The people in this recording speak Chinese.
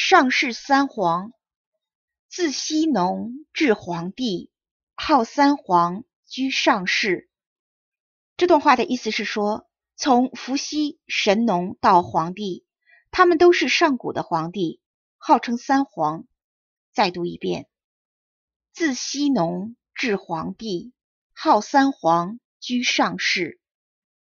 上世三皇，自羲农至黄帝，号三皇，居上世。这段话的意思是说，从伏羲、神农到黄帝，他们都是上古的皇帝，号称三皇。再读一遍：自羲农至黄帝，号三皇，居上世。